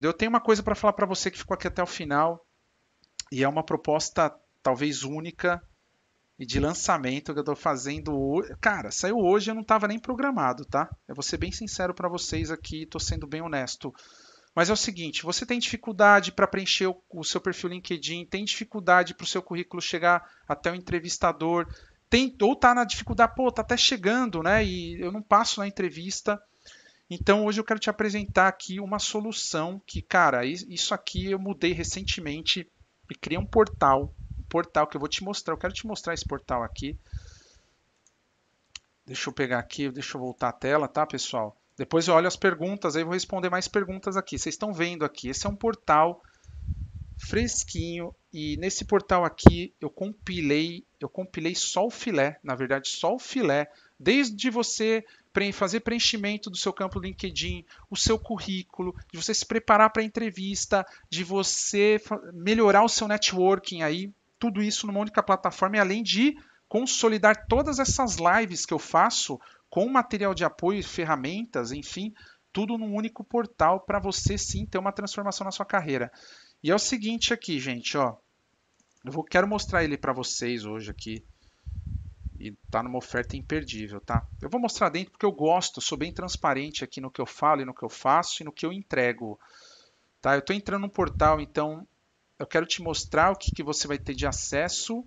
Eu tenho uma coisa para falar para você que ficou aqui até o final e é uma proposta talvez única e de lançamento que eu estou fazendo hoje. Cara, saiu hoje, eu não estava nem programado, tá? Eu vou ser bem sincero para vocês aqui, estou sendo bem honesto. Mas é o seguinte, você tem dificuldade para preencher o, o seu perfil LinkedIn, tem dificuldade para o seu currículo chegar até o entrevistador, tem ou tá na dificuldade, pô, tá até chegando, né? E eu não passo na entrevista. Então hoje eu quero te apresentar aqui uma solução que, cara, isso aqui eu mudei recentemente e criei um portal, um portal que eu vou te mostrar, eu quero te mostrar esse portal aqui. Deixa eu pegar aqui, deixa eu voltar a tela, tá, pessoal? Depois eu olho as perguntas, aí eu vou responder mais perguntas aqui. Vocês estão vendo aqui, esse é um portal fresquinho e nesse portal aqui eu compilei, eu compilei só o filé, na verdade só o filé, desde você fazer preenchimento do seu campo LinkedIn, o seu currículo, de você se preparar para a entrevista, de você melhorar o seu networking aí, tudo isso numa única plataforma, e além de consolidar todas essas lives que eu faço com material de apoio, ferramentas, enfim, tudo num único portal para você sim ter uma transformação na sua carreira. E é o seguinte aqui, gente, ó. Eu vou, quero mostrar ele para vocês hoje aqui e tá numa oferta imperdível, tá? Eu vou mostrar dentro porque eu gosto, sou bem transparente aqui no que eu falo e no que eu faço e no que eu entrego, tá? Eu tô entrando no portal, então eu quero te mostrar o que, que você vai ter de acesso.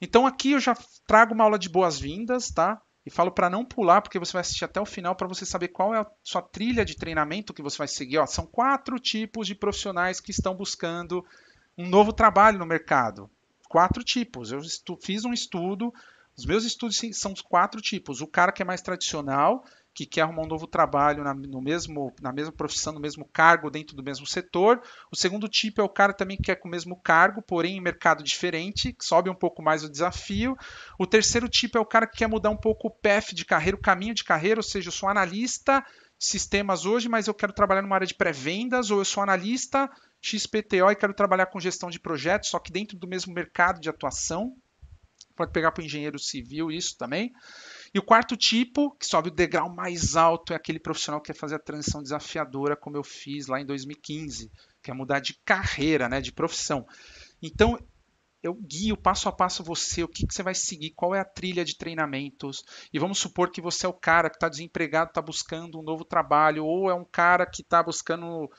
Então aqui eu já trago uma aula de boas-vindas, tá? E falo para não pular, porque você vai assistir até o final para você saber qual é a sua trilha de treinamento que você vai seguir. Ó, são quatro tipos de profissionais que estão buscando um novo trabalho no mercado quatro tipos. Eu fiz um estudo, os meus estudos são os quatro tipos. O cara que é mais tradicional, que quer arrumar um novo trabalho na, no mesmo, na mesma profissão, no mesmo cargo, dentro do mesmo setor. O segundo tipo é o cara também que quer com o mesmo cargo, porém em mercado diferente, que sobe um pouco mais o desafio. O terceiro tipo é o cara que quer mudar um pouco o path de carreira, o caminho de carreira, ou seja, eu sou analista, sistemas hoje, mas eu quero trabalhar numa área de pré-vendas, ou eu sou analista XPTO e quero trabalhar com gestão de projetos, só que dentro do mesmo mercado de atuação. Pode pegar para o engenheiro civil isso também. E o quarto tipo, que sobe o degrau mais alto, é aquele profissional que quer fazer a transição desafiadora, como eu fiz lá em 2015, que é mudar de carreira, né, de profissão. Então, eu guio passo a passo você, o que, que você vai seguir, qual é a trilha de treinamentos. E vamos supor que você é o cara que está desempregado, está buscando um novo trabalho, ou é um cara que está buscando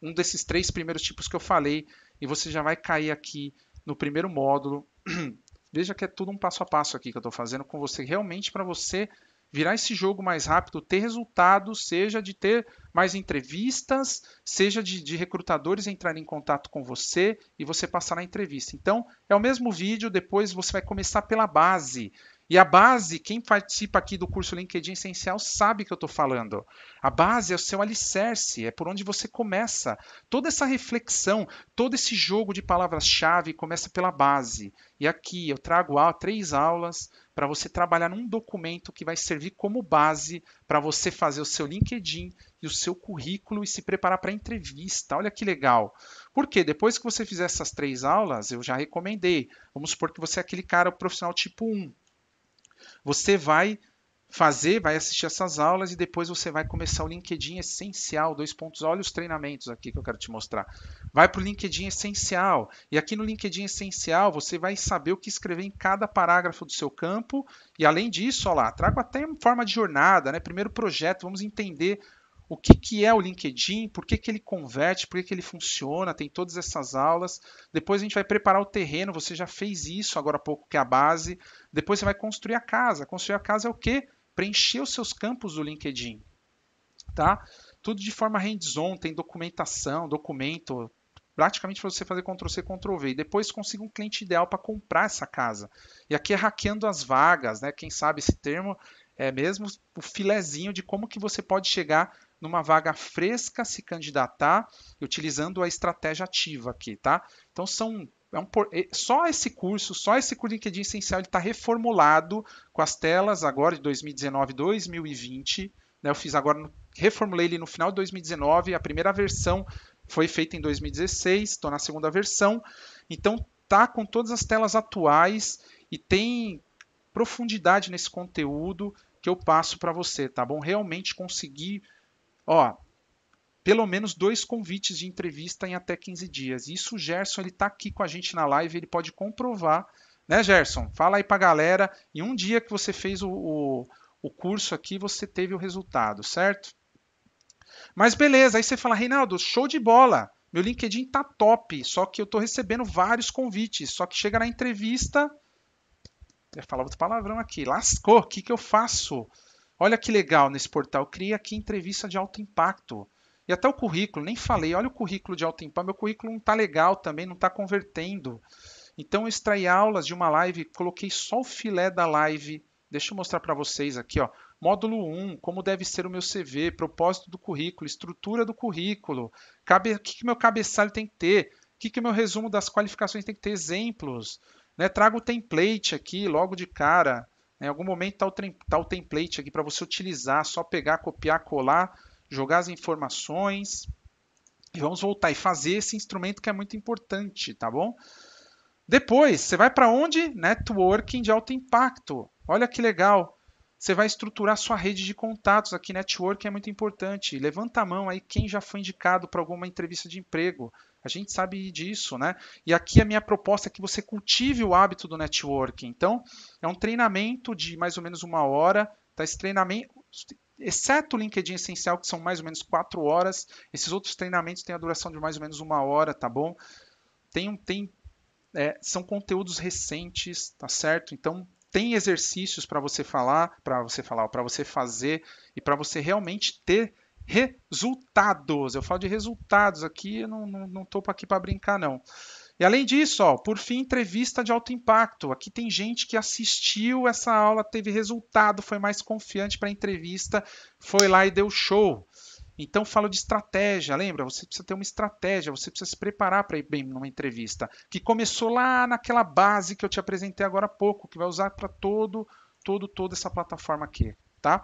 um desses três primeiros tipos que eu falei, e você já vai cair aqui no primeiro módulo. Veja que é tudo um passo a passo aqui que eu estou fazendo com você, realmente para você virar esse jogo mais rápido, ter resultados, seja de ter mais entrevistas, seja de, de, recrutadores entrarem em contato com você e você passar na entrevista. Então, é o mesmo vídeo, depois você vai começar pela base. E a base, quem participa aqui do curso LinkedIn Essencial sabe que eu estou falando. A base é o seu alicerce, é por onde você começa. Toda essa reflexão, todo esse jogo de palavras-chave começa pela base. E aqui eu trago três aulas para você trabalhar num documento que vai servir como base para você fazer o seu LinkedIn e o seu currículo e se preparar para a entrevista. Olha que legal. Porque depois que você fizer essas três aulas, eu já recomendei. Vamos supor que você é aquele cara profissional tipo 1. Você vai fazer, vai assistir essas aulas e depois você vai começar o LinkedIn Essencial, dois pontos, olha os treinamentos aqui que eu quero te mostrar. Vai para o LinkedIn Essencial e aqui no LinkedIn Essencial você vai saber o que escrever em cada parágrafo do seu campo e além disso, olha lá, trago até forma de jornada, né? primeiro projeto, vamos entender o que, que é o LinkedIn, por que, que ele converte, por que, que ele funciona, tem todas essas aulas. Depois a gente vai preparar o terreno, você já fez isso agora há pouco, que é a base. Depois você vai construir a casa. Construir a casa é o quê? preencher os seus campos do LinkedIn, tá? Tudo de forma hands-on, tem documentação, documento, praticamente para você fazer Ctrl+C, Ctrl+V e depois consiga um cliente ideal para comprar essa casa. E aqui é hackeando as vagas, né? Quem sabe esse termo é mesmo o filezinho de como que você pode chegar numa vaga fresca, se candidatar, utilizando a estratégia ativa aqui, tá? Então são é um, só esse curso, só esse curso de LinkedIn Essencial ele está reformulado com as telas agora de 2019 2020. Né? Eu fiz agora, reformulei ele no final de 2019, a primeira versão foi feita em 2016, estou na segunda versão. Então tá com todas as telas atuais e tem profundidade nesse conteúdo que eu passo para você, tá bom? Realmente conseguir, ó, pelo menos dois convites de entrevista em até 15 dias. Isso o Gerson ele está aqui com a gente na live, ele pode comprovar, né, Gerson? Fala aí para a galera. Em um dia que você fez o, o, o curso aqui, você teve o resultado, certo? Mas beleza, aí você fala, Reinaldo, show de bola. Meu LinkedIn tá top, só que eu tô recebendo vários convites, só que chega na entrevista, eu ia falar outro palavrão aqui, lascou, o que, que eu faço? Olha que legal nesse portal, cria aqui entrevista de alto impacto. E até o currículo, nem falei, olha o currículo de Alto meu currículo não está legal também, não está convertendo. Então eu extraí aulas de uma live, coloquei só o filé da live. Deixa eu mostrar para vocês aqui, ó. Módulo 1, como deve ser o meu CV, propósito do currículo, estrutura do currículo, cabe, o que, que meu cabeçalho tem que ter, o que, que meu resumo das qualificações tem que ter, exemplos. Né? Trago o template aqui logo de cara. Né? Em algum momento está o, tá o template aqui para você utilizar, só pegar, copiar, colar jogar as informações e vamos voltar e fazer esse instrumento que é muito importante, tá bom? Depois, você vai para onde? Networking de alto impacto. Olha que legal. Você vai estruturar sua rede de contatos. Aqui, networking é muito importante. Levanta a mão aí quem já foi indicado para alguma entrevista de emprego. A gente sabe disso, né? E aqui a minha proposta é que você cultive o hábito do networking. Então, é um treinamento de mais ou menos uma hora. Tá? Esse treinamento, exceto o LinkedIn Essencial, que são mais ou menos quatro horas. Esses outros treinamentos têm a duração de mais ou menos uma hora, tá bom? Tem, tem, é, são conteúdos recentes, tá certo? Então tem exercícios para você falar, para você falar, para você fazer e para você realmente ter resultados. Eu falo de resultados aqui, eu não estou não, não aqui para brincar, não. E além disso, ó, por fim, entrevista de alto impacto. Aqui tem gente que assistiu essa aula, teve resultado, foi mais confiante para a entrevista, foi lá e deu show. Então, falo de estratégia, lembra? Você precisa ter uma estratégia, você precisa se preparar para ir bem numa entrevista, que começou lá naquela base que eu te apresentei agora há pouco, que vai usar para todo, todo, toda essa plataforma aqui, tá?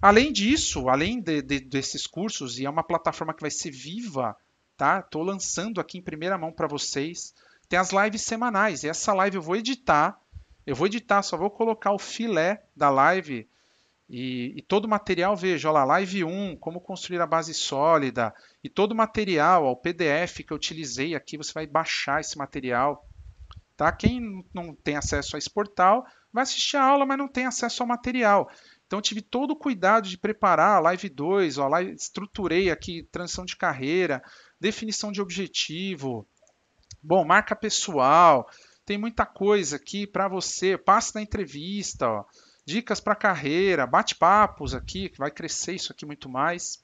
Além disso, além de, de, desses cursos, e é uma plataforma que vai ser viva, tá? Tô lançando aqui em primeira mão para vocês. Tem as lives semanais. E essa live eu vou editar. Eu vou editar, só vou colocar o filé da live e, e todo o material, veja, olha lá, live 1, como construir a base sólida, e todo o material, ó, o PDF que eu utilizei aqui, você vai baixar esse material. Tá? Quem não tem acesso a esse portal vai assistir a aula, mas não tem acesso ao material. Então tive todo o cuidado de preparar a live 2, ó, live, estruturei aqui transição de carreira, definição de objetivo, bom, marca pessoal, tem muita coisa aqui para você, passe na entrevista, ó, dicas para carreira, bate-papos aqui, que vai crescer isso aqui muito mais.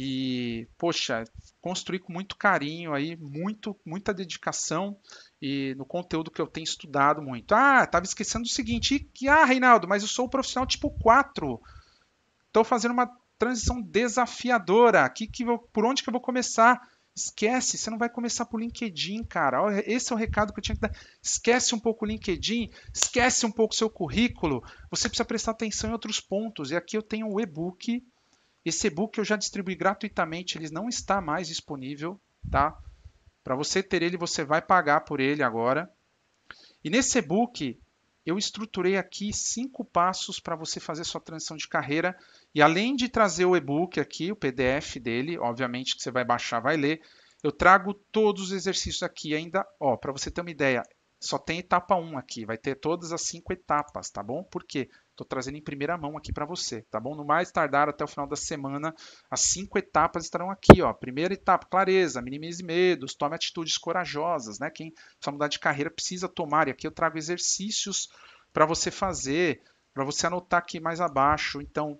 E, poxa, construí com muito carinho aí, muito, muita dedicação e no conteúdo que eu tenho estudado muito. Ah, estava esquecendo o seguinte, que ah, Reinaldo, mas eu sou um profissional tipo 4. Estou fazendo uma transição desafiadora. Que, que eu, por onde que eu vou começar? Esquece, você não vai começar por LinkedIn, cara. Esse é o recado que eu tinha que dar. Esquece um pouco o LinkedIn, esquece um pouco o seu currículo. Você precisa prestar atenção em outros pontos. E aqui eu tenho um e-book esse e-book eu já distribuí gratuitamente, ele não está mais disponível, tá? Para você ter ele, você vai pagar por ele agora. E nesse e-book, eu estruturei aqui cinco passos para você fazer sua transição de carreira. E além de trazer o e-book aqui, o PDF dele, obviamente que você vai baixar, vai ler, eu trago todos os exercícios aqui ainda, ó, para você ter uma ideia, só tem etapa 1 aqui, vai ter todas as cinco etapas, tá bom? Por quê? Estou trazendo em primeira mão aqui para você, tá bom? No mais tardar até o final da semana, as cinco etapas estarão aqui, ó. Primeira etapa, clareza, minimize medos, tome atitudes corajosas, né? Quem precisa mudar de carreira precisa tomar. E aqui eu trago exercícios para você fazer, para você anotar aqui mais abaixo. Então,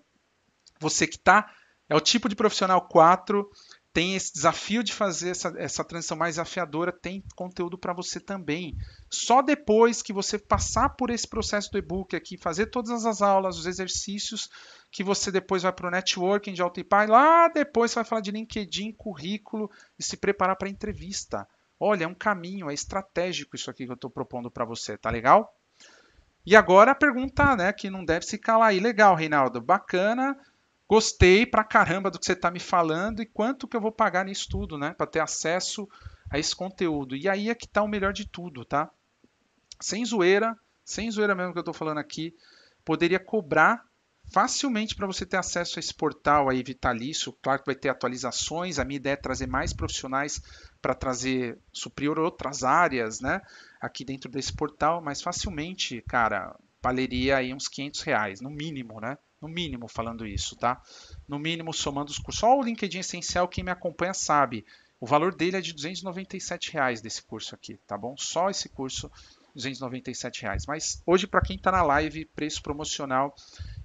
você que está é o tipo de profissional 4 tem esse desafio de fazer essa, essa transição mais afiadora, tem conteúdo para você também. Só depois que você passar por esse processo do e-book aqui, fazer todas as aulas, os exercícios, que você depois vai para o networking de Pai, lá depois você vai falar de LinkedIn, currículo e se preparar para entrevista. Olha, é um caminho, é estratégico isso aqui que eu estou propondo para você, tá legal? E agora a pergunta, né, que não deve se calar aí. Legal, Reinaldo, bacana. Gostei pra caramba do que você tá me falando e quanto que eu vou pagar nisso tudo, né? Para ter acesso a esse conteúdo. E aí é que tá o melhor de tudo, tá? Sem zoeira, sem zoeira mesmo que eu tô falando aqui, poderia cobrar facilmente para você ter acesso a esse portal aí vitalício. Claro que vai ter atualizações. A minha ideia é trazer mais profissionais para trazer superior outras áreas, né? Aqui dentro desse portal, mas facilmente, cara, valeria aí uns 500 reais no mínimo, né? No mínimo falando isso, tá? No mínimo somando os cursos. Só o LinkedIn Essencial, quem me acompanha sabe. O valor dele é de 297 reais desse curso aqui, tá bom? Só esse curso, 297 reais. Mas hoje, para quem está na live, preço promocional,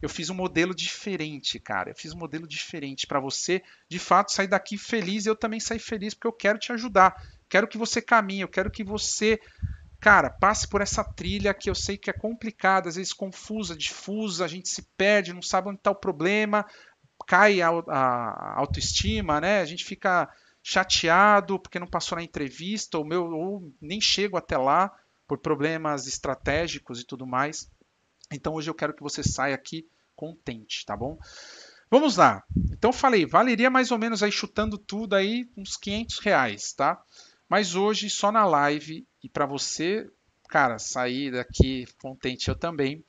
eu fiz um modelo diferente, cara. Eu fiz um modelo diferente para você, de fato, sair daqui feliz. Eu também sair feliz, porque eu quero te ajudar. Quero que você caminhe, eu quero que você cara, passe por essa trilha que eu sei que é complicada, às vezes confusa, difusa, a gente se perde, não sabe onde está o problema, cai a, a, autoestima, né? A gente fica chateado porque não passou na entrevista, ou, meu, ou nem chego até lá por problemas estratégicos e tudo mais. Então hoje eu quero que você saia aqui contente, tá bom? Vamos lá. Então falei, valeria mais ou menos aí chutando tudo aí uns 500 reais, tá? Mas hoje, só na live, e para você, cara, sair daqui contente eu também, o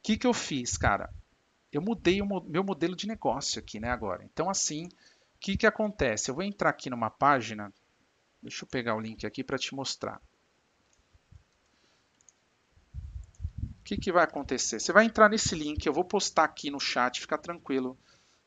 que, que eu fiz, cara? Eu mudei o meu modelo de negócio aqui, né, agora. Então, assim, o que, que acontece? Eu vou entrar aqui numa página, deixa eu pegar o link aqui para te mostrar. O que, que vai acontecer? Você vai entrar nesse link, eu vou postar aqui no chat, fica tranquilo.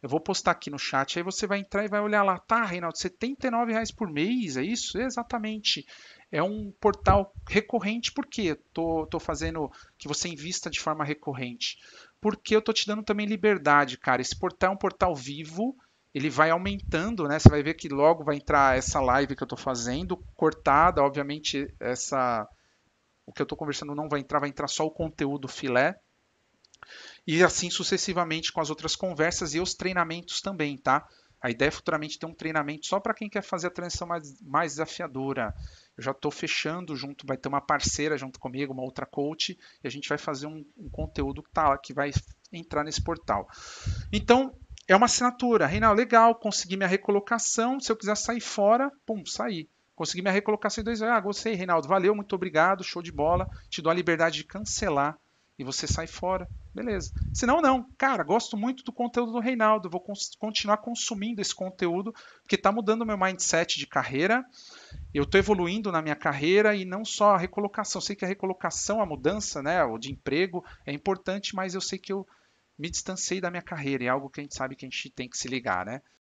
Eu vou postar aqui no chat, aí você vai entrar e vai olhar lá. Tá, Reinaldo, R$ reais por mês, é isso? Exatamente. É um portal recorrente, por quê? Eu tô, tô fazendo que você invista de forma recorrente. Porque eu tô te dando também liberdade, cara. Esse portal é um portal vivo, ele vai aumentando, né? Você vai ver que logo vai entrar essa live que eu estou fazendo, cortada, obviamente essa o que eu estou conversando não vai entrar, vai entrar só o conteúdo filé e assim sucessivamente com as outras conversas e os treinamentos também, tá? A ideia é futuramente ter um treinamento só para quem quer fazer a transição mais, mais desafiadora. Eu já estou fechando junto, vai ter uma parceira junto comigo, uma outra coach, e a gente vai fazer um, um conteúdo que, tá, que vai entrar nesse portal. Então, é uma assinatura. Reinaldo, legal, consegui minha recolocação. Se eu quiser sair fora, pum, saí. Consegui minha recolocação em dois anos. Ah, gostei, Reinaldo. Valeu, muito obrigado, show de bola. Te dou a liberdade de cancelar e você sai fora. Beleza. Se não, não. Cara, gosto muito do conteúdo do Reinaldo. Vou continuar consumindo esse conteúdo, porque está mudando o meu mindset de carreira. Eu estou evoluindo na minha carreira e não só a recolocação. sei que a recolocação, a mudança né, ou de emprego é importante, mas eu sei que eu me distanciei da minha carreira. É algo que a gente sabe que a gente tem que se ligar, né?